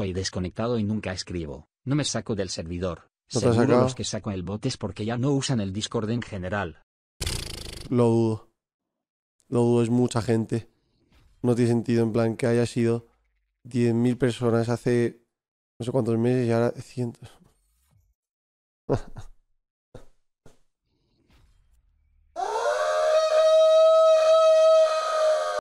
estoy desconectado y nunca escribo, no me saco del servidor. Seguro los que saco el bot es porque ya no usan el Discord en general. Lo dudo. Lo dudo, es mucha gente. No tiene sentido en plan que haya sido 10.000 personas hace no sé cuántos meses y ahora cientos.